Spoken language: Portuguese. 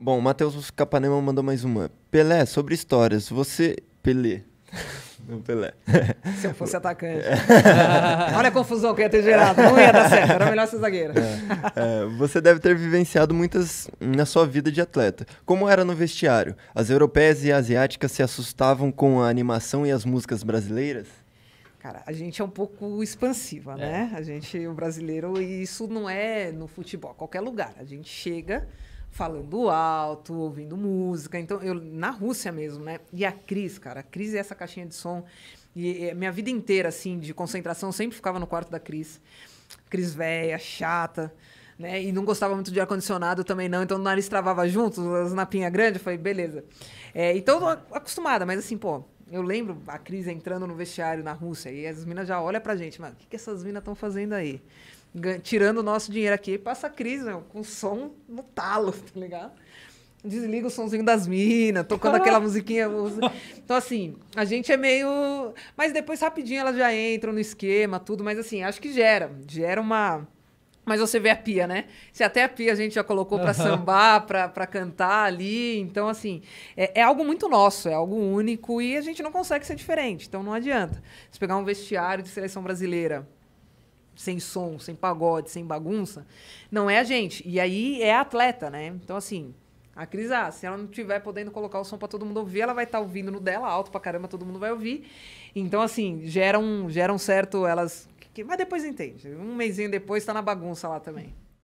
Bom, o Matheus Capanema mandou mais uma. Pelé, sobre histórias. Você. Pelé. Não Pelé. Se eu fosse atacante. Olha a confusão que ia ter gerado. Não ia dar certo. Era melhor ser zagueiro. É. É, você deve ter vivenciado muitas na sua vida de atleta. Como era no vestiário? As europeias e asiáticas se assustavam com a animação e as músicas brasileiras? Cara, a gente é um pouco expansiva, né? é. né? A gente, o brasileiro, e isso não é no futebol, qualquer lugar. A gente chega falando alto, ouvindo música. Então, eu na Rússia mesmo, né? E a Cris, cara, a Cris é essa caixinha de som. E, minha vida inteira, assim, de concentração, sempre ficava no quarto da Cris. Cris velha, chata. Né? E não gostava muito de ar-condicionado também, não. Então o nariz travava junto, as napinhas grandes. Eu falei, beleza. É, então, acostumada, mas assim, pô, eu lembro a Cris entrando no vestiário na Rússia e as minas já olham pra gente, mas o que, que essas minas estão fazendo aí? tirando o nosso dinheiro aqui, passa a Cris, meu, com som no talo, tá ligado? Desliga o sonzinho das minas, tocando aquela musiquinha. Então, assim, a gente é meio. Mas depois, rapidinho, elas já entram no esquema, tudo. Mas, assim, acho que gera. Gera uma mas você vê a pia, né? Se até a pia a gente já colocou para sambar, para cantar ali. Então, assim, é, é, algo muito nosso, é algo único e a gente não consegue ser diferente. Então, não adianta. Se pegar um vestiário de seleção brasileira sem som, sem pagode, sem bagunça, não é a gente. E aí é atleta, né? Então, assim. A Cris, ah, se ela não tiver podendo colocar o som para todo mundo ouvir, ela vai estar tá ouvindo no dela, alto pra caramba, todo mundo vai ouvir. Então, assim, gera um, gera um certo. Elas mas depois entende. Um mêsinho depois está na bagunça lá também.